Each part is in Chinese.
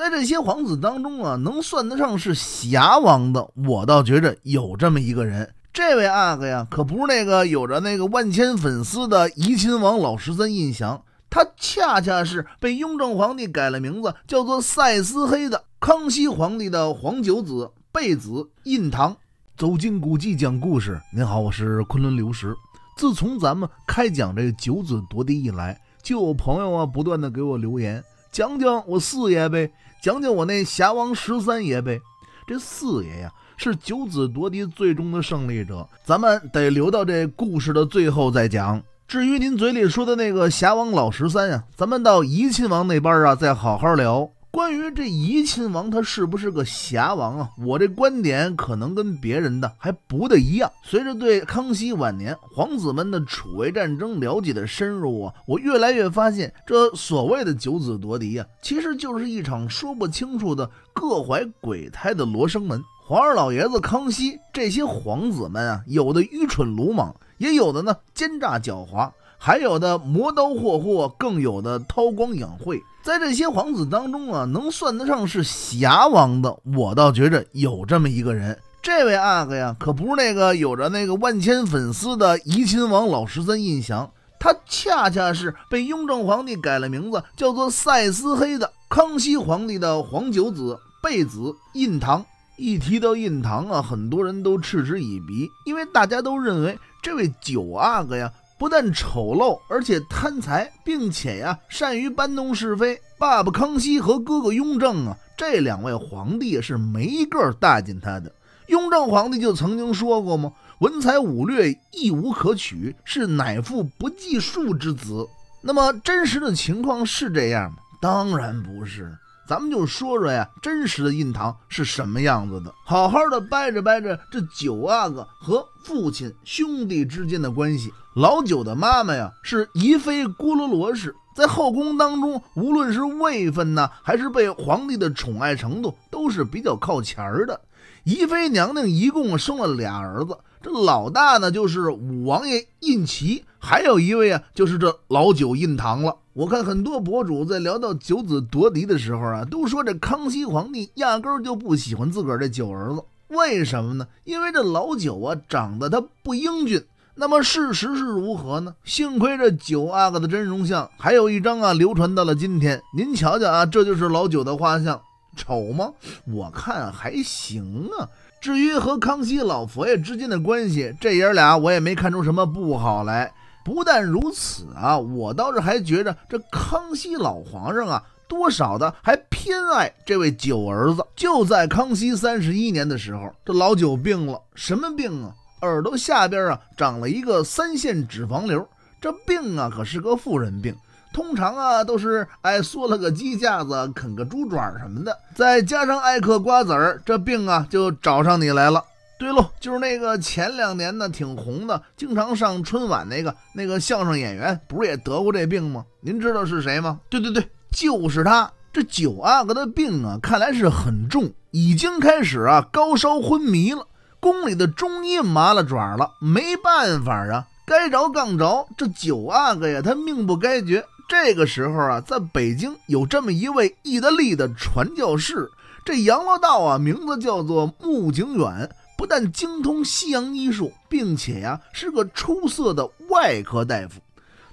在这些皇子当中啊，能算得上是侠王的，我倒觉着有这么一个人。这位阿哥呀，可不是那个有着那个万千粉丝的怡亲王老十三胤祥，他恰恰是被雍正皇帝改了名字，叫做赛斯黑的康熙皇帝的皇九子贝子胤堂。走进古迹讲故事，您好，我是昆仑刘石。自从咱们开讲这九子夺嫡以来，就有朋友啊不断的给我留言。讲讲我四爷呗，讲讲我那侠王十三爷呗。这四爷呀，是九子夺嫡最终的胜利者。咱们得留到这故事的最后再讲。至于您嘴里说的那个侠王老十三呀，咱们到怡亲王那边啊，再好好聊。关于这怡亲王，他是不是个侠王啊？我这观点可能跟别人的还不大一样。随着对康熙晚年皇子们的储位战争了解的深入啊，我越来越发现，这所谓的九子夺嫡啊，其实就是一场说不清楚的各怀鬼胎的罗生门。皇上老爷子康熙，这些皇子们啊，有的愚蠢鲁莽，也有的呢奸诈狡猾。还有的磨刀霍霍，更有的韬光养晦。在这些皇子当中啊，能算得上是侠王的，我倒觉着有这么一个人。这位阿哥呀，可不是那个有着那个万千粉丝的怡亲王老十三胤祥，他恰恰是被雍正皇帝改了名字，叫做赛斯黑的康熙皇帝的皇九子贝子胤堂。一提到胤堂啊，很多人都嗤之以鼻，因为大家都认为这位九阿哥呀。不但丑陋，而且贪财，并且呀，善于搬弄是非。爸爸康熙和哥哥雍正啊，这两位皇帝是没一个大见他的。雍正皇帝就曾经说过嘛：“文才武略亦无可取，是乃父不计数之子。”那么，真实的情况是这样吗？当然不是。咱们就说说呀，真实的印堂是什么样子的？好好的掰着掰着，这九阿哥和父亲兄弟之间的关系。老九的妈妈呀，是宜妃郭罗罗氏，在后宫当中，无论是位分呢，还是被皇帝的宠爱程度，都是比较靠前儿的。宜妃娘娘一共生了俩儿子，这老大呢，就是五王爷胤祺。还有一位啊，就是这老九印堂了。我看很多博主在聊到九子夺嫡的时候啊，都说这康熙皇帝压根就不喜欢自个儿这九儿子。为什么呢？因为这老九啊，长得他不英俊。那么事实是如何呢？幸亏这九阿哥的真容像还有一张啊，流传到了今天。您瞧瞧啊，这就是老九的画像，丑吗？我看还行啊。至于和康熙老佛爷之间的关系，这爷俩我也没看出什么不好来。不但如此啊，我倒是还觉着这康熙老皇上啊，多少的还偏爱这位九儿子。就在康熙三十一年的时候，这老九病了，什么病啊？耳朵下边啊长了一个三腺脂肪瘤。这病啊可是个富人病，通常啊都是爱缩了个鸡架子，啃个猪爪什么的，再加上爱嗑瓜子儿，这病啊就找上你来了。对喽，就是那个前两年呢挺红的，经常上春晚那个那个相声演员，不是也得过这病吗？您知道是谁吗？对对对，就是他。这九阿哥的病啊，看来是很重，已经开始啊高烧昏迷了。宫里的中医麻了爪了，没办法啊，该着杠着。这九阿哥呀，他命不该绝。这个时候啊，在北京有这么一位意大利的传教士，这洋老道啊，名字叫做穆景远。但精通西洋医术，并且呀是个出色的外科大夫。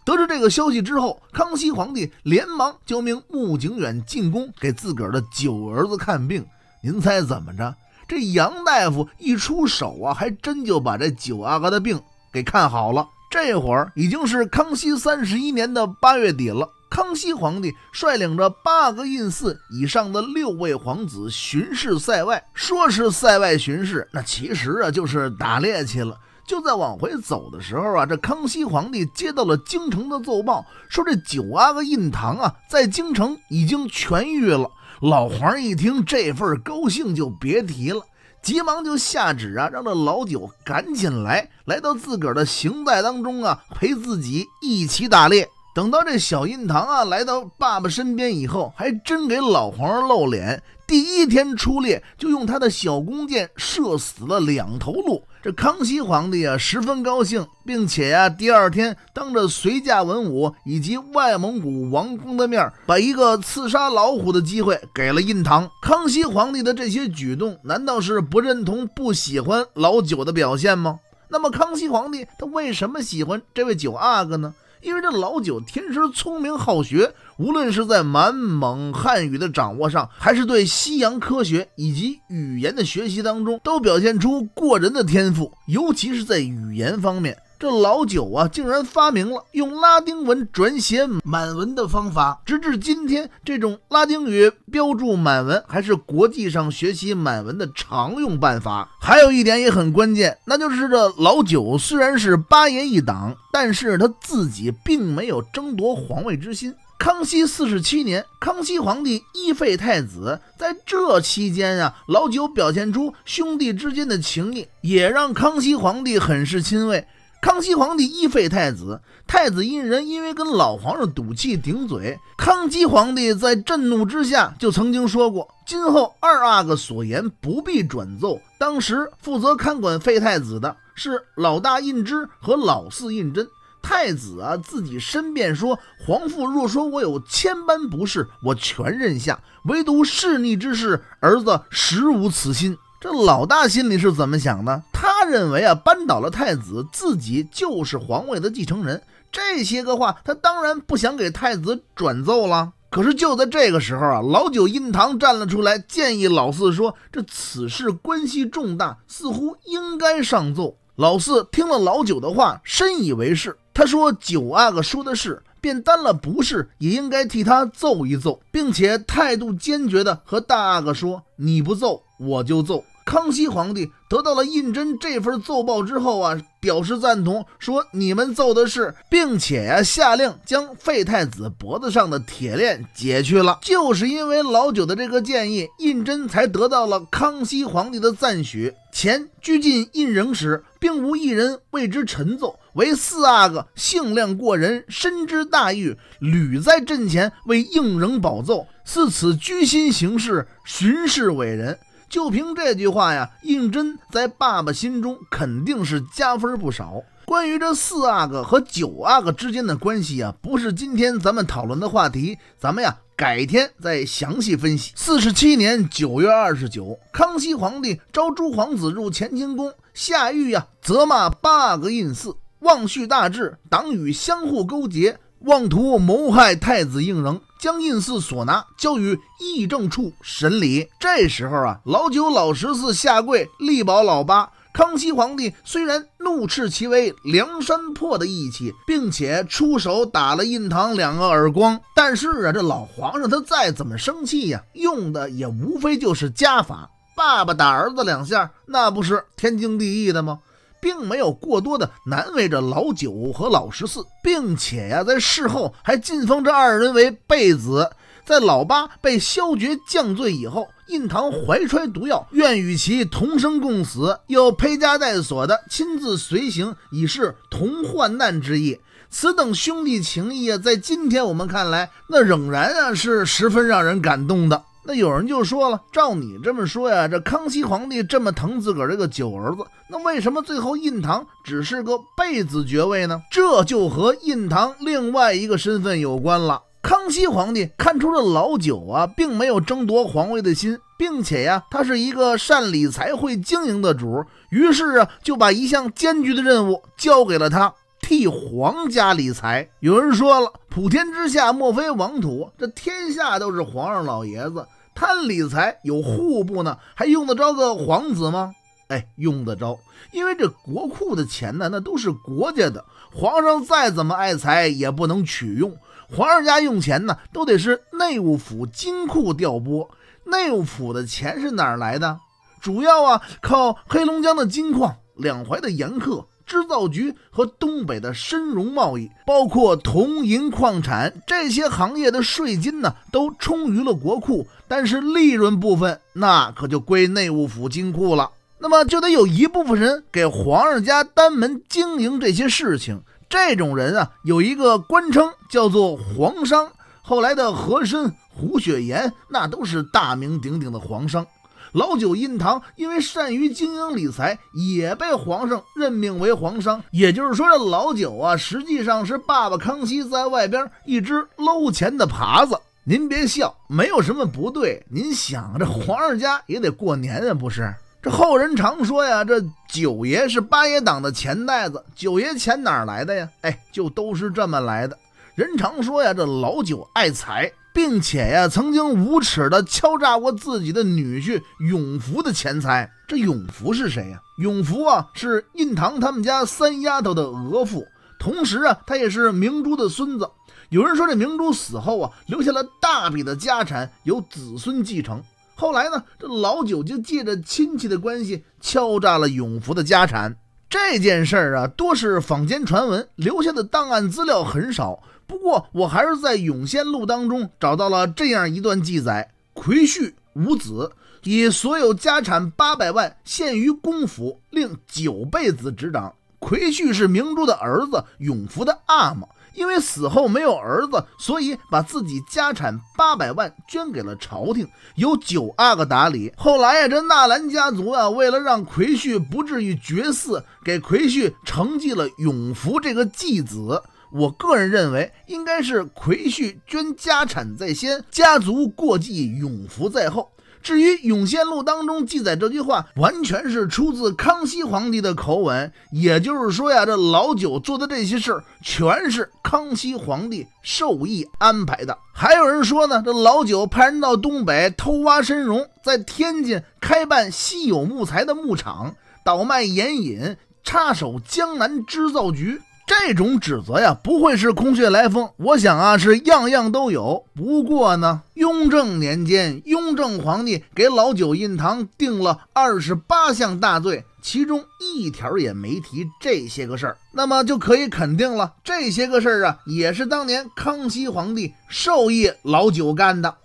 得知这个消息之后，康熙皇帝连忙就命穆景远进宫给自个儿的九儿子看病。您猜怎么着？这杨大夫一出手啊，还真就把这九阿哥的病给看好了。这会儿已经是康熙三十一年的八月底了。康熙皇帝率领着八阿哥胤祀以上的六位皇子巡视塞外，说是塞外巡视，那其实啊就是打猎去了。就在往回走的时候啊，这康熙皇帝接到了京城的奏报，说这九阿哥胤堂啊在京城已经痊愈了。老黄一听这份高兴就别提了，急忙就下旨啊让这老九赶紧来，来到自个儿的行在当中啊陪自己一起打猎。等到这小印堂啊来到爸爸身边以后，还真给老皇上露脸。第一天出猎就用他的小弓箭射死了两头鹿，这康熙皇帝啊十分高兴，并且呀第二天当着随驾文武以及外蒙古王公的面，把一个刺杀老虎的机会给了印堂。康熙皇帝的这些举动，难道是不认同、不喜欢老九的表现吗？那么康熙皇帝他为什么喜欢这位九阿哥呢？因为这老九天生聪明好学，无论是在满蒙汉语的掌握上，还是对西洋科学以及语言的学习当中，都表现出过人的天赋，尤其是在语言方面。这老九啊，竟然发明了用拉丁文转写满文的方法，直至今天，这种拉丁语标注满文还是国际上学习满文的常用办法。还有一点也很关键，那就是这老九虽然是八爷一党，但是他自己并没有争夺皇位之心。康熙四十七年，康熙皇帝一废太子，在这期间啊，老九表现出兄弟之间的情谊，也让康熙皇帝很是欣慰。康熙皇帝一废太子，太子胤仁因为跟老皇上赌气顶嘴，康熙皇帝在震怒之下就曾经说过：“今后二阿哥所言不必转奏。”当时负责看管废太子的是老大胤之和老四胤禛。太子啊，自己申辩说：“皇父若说我有千般不是，我全认下；唯独弑逆之事，儿子实无此心。”这老大心里是怎么想的？他认为啊，扳倒了太子，自己就是皇位的继承人。这些个话，他当然不想给太子转奏了。可是就在这个时候啊，老九印堂站了出来，建议老四说：“这此事关系重大，似乎应该上奏。”老四听了老九的话，深以为是。他说：“九阿哥说的是，便担了不是，也应该替他奏一奏，并且态度坚决地和大阿哥说：‘你不奏。’”我就奏，康熙皇帝得到了胤禛这份奏报之后啊，表示赞同，说你们奏的是，并且啊下令将废太子脖子上的铁链解去了。就是因为老九的这个建议，胤禛才得到了康熙皇帝的赞许。前拘禁胤仍时，并无一人为之陈奏，唯四阿哥性量过人，深知大义，屡在阵前为胤仍保奏，似此居心行事，巡视伟人。就凭这句话呀，胤禛在爸爸心中肯定是加分不少。关于这四阿哥和九阿哥之间的关系啊，不是今天咱们讨论的话题，咱们呀改天再详细分析。四十七年九月二十九，康熙皇帝召诸皇子入乾清宫下狱呀，责骂八阿哥胤祀，妄续大志，党羽相互勾结。妄图谋害太子胤禛，将胤祀所拿交于议政处审理。这时候啊，老九、老十四下跪力保老八。康熙皇帝虽然怒斥其为梁山泊的义气，并且出手打了印堂两个耳光，但是啊，这老皇上他再怎么生气呀，用的也无非就是家法。爸爸打儿子两下，那不是天经地义的吗？并没有过多的难为着老九和老十四，并且呀，在事后还晋封这二人为贝子。在老八被削爵降罪以后，印堂怀揣毒药，愿与其同生共死，又披枷带锁的亲自随行，以示同患难之意。此等兄弟情谊啊，在今天我们看来，那仍然啊是十分让人感动的。那有人就说了，照你这么说呀，这康熙皇帝这么疼自个儿这个九儿子，那为什么最后印堂只是个贝子爵位呢？这就和印堂另外一个身份有关了。康熙皇帝看出这老九啊，并没有争夺皇位的心，并且呀，他是一个善理财、会经营的主，于是啊，就把一项艰巨的任务交给了他，替皇家理财。有人说了，普天之下莫非王土，这天下都是皇上老爷子。贪理财有户部呢，还用得着个皇子吗？哎，用得着，因为这国库的钱呢，那都是国家的，皇上再怎么爱财也不能取用。皇上家用钱呢，都得是内务府金库调拨。内务府的钱是哪儿来的？主要啊，靠黑龙江的金矿、两淮的盐客、制造局和东北的参茸贸易，包括铜银矿产这些行业的税金呢，都充于了国库，但是利润部分那可就归内务府金库了。那么就得有一部分人给皇上家单门经营这些事情，这种人啊，有一个官称叫做皇商，后来的和珅、胡雪岩那都是大名鼎鼎的皇商。老九印堂因为善于经营理财，也被皇上任命为皇商。也就是说，这老九啊，实际上是爸爸康熙在外边一只搂钱的耙子。您别笑，没有什么不对。您想，这皇上家也得过年啊，不是？这后人常说呀，这九爷是八爷党的钱袋子。九爷钱哪来的呀？哎，就都是这么来的。人常说呀，这老九爱财。并且呀，曾经无耻地敲诈过自己的女婿永福的钱财。这永福是谁呀？永福啊，是印堂他们家三丫头的额驸。同时啊，他也是明珠的孙子。有人说，这明珠死后啊，留下了大笔的家产，由子孙继承。后来呢，这老九就借着亲戚的关系敲诈了永福的家产。这件事儿啊，多是坊间传闻，留下的档案资料很少。不过，我还是在永仙录当中找到了这样一段记载：奎旭无子，以所有家产八百万献于公府，令九辈子执掌。奎旭是明珠的儿子，永福的阿玛，因为死后没有儿子，所以把自己家产八百万捐给了朝廷，由九阿哥打理。后来呀，这纳兰家族啊，为了让奎旭不至于绝嗣，给奎旭承继了永福这个继子。我个人认为，应该是奎旭捐家产在先，家族过继永福在后。至于永仙录》当中记载这句话，完全是出自康熙皇帝的口吻。也就是说呀，这老九做的这些事儿，全是康熙皇帝授意安排的。还有人说呢，这老九派人到东北偷挖参茸，在天津开办稀有木材的牧场，倒卖盐引，插手江南织造局。这种指责呀，不会是空穴来风。我想啊，是样样都有。不过呢，雍正年间，雍正皇帝给老九印堂定了二十八项大罪，其中一条也没提这些个事儿。那么就可以肯定了，这些个事儿啊，也是当年康熙皇帝授意老九干的。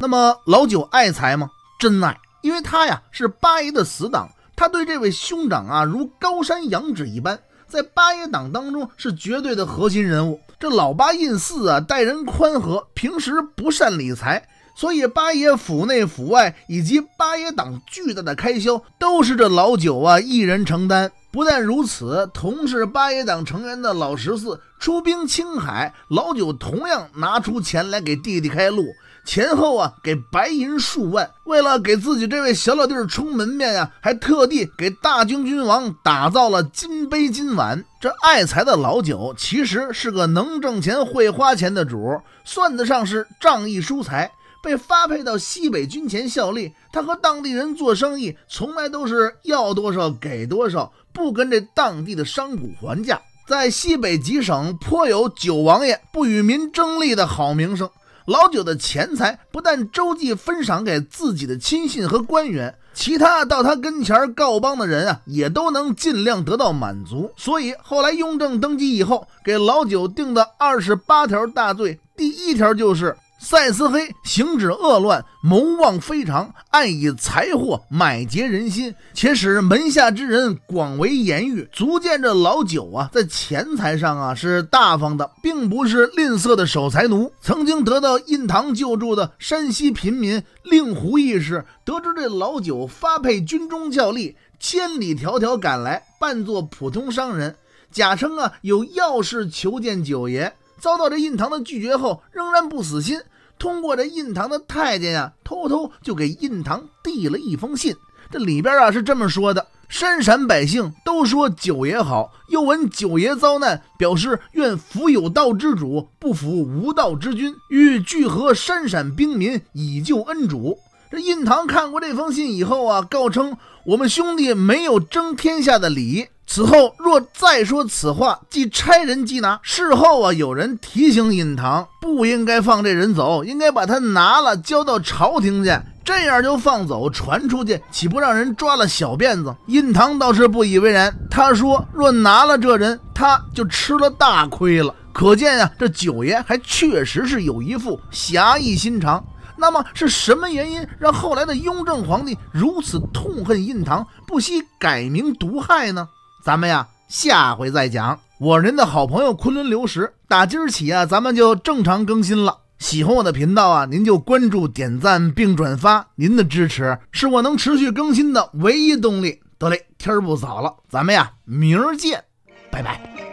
那么老九爱财吗？真爱，因为他呀是八爷的死党，他对这位兄长啊如高山仰止一般。在八爷党当中是绝对的核心人物。这老八胤四啊，待人宽和，平时不善理财，所以八爷府内府外以及八爷党巨大的开销都是这老九啊一人承担。不但如此，同是八爷党成员的老十四出兵青海，老九同样拿出钱来给弟弟开路。前后啊，给白银数万。为了给自己这位小老弟儿充门面啊，还特地给大金君王打造了金杯金碗。这爱财的老九，其实是个能挣钱、会花钱的主，算得上是仗义疏财。被发配到西北军前效力，他和当地人做生意，从来都是要多少给多少，不跟这当地的商贾还价，在西北几省颇有“九王爷不与民争利”的好名声。老九的钱财不但周济分赏给自己的亲信和官员，其他到他跟前告帮的人啊，也都能尽量得到满足。所以后来雍正登基以后，给老九定的二十八条大罪，第一条就是。赛斯黑行止恶乱，谋望非常，爱以财货买劫人心，且使门下之人广为言誉，足见这老九啊，在钱财上啊是大方的，并不是吝啬的守财奴。曾经得到印堂救助的山西贫民令狐义士，得知这老九发配军中效力，千里迢迢赶来，扮作普通商人，假称啊有要事求见九爷。遭到这印堂的拒绝后，仍然不死心，通过这印堂的太监呀，偷偷就给印堂递了一封信。这里边啊是这么说的：“山陕百姓都说九爷好，又闻九爷遭难，表示愿服有道之主，不服无道之君，欲聚合山陕兵民以救恩主。”这印堂看过这封信以后啊，告称：“我们兄弟没有争天下的理。”此后若再说此话，即差人缉拿。事后啊，有人提醒印堂，不应该放这人走，应该把他拿了交到朝廷去。这样就放走，传出去岂不让人抓了小辫子？印堂倒是不以为然，他说：“若拿了这人，他就吃了大亏了。”可见啊，这九爷还确实是有一副侠义心肠。那么是什么原因让后来的雍正皇帝如此痛恨印堂，不惜改名毒害呢？咱们呀，下回再讲。我是您的好朋友昆仑流石，打今儿起啊，咱们就正常更新了。喜欢我的频道啊，您就关注、点赞并转发。您的支持是我能持续更新的唯一动力。得嘞，天儿不早了，咱们呀，明儿见，拜拜。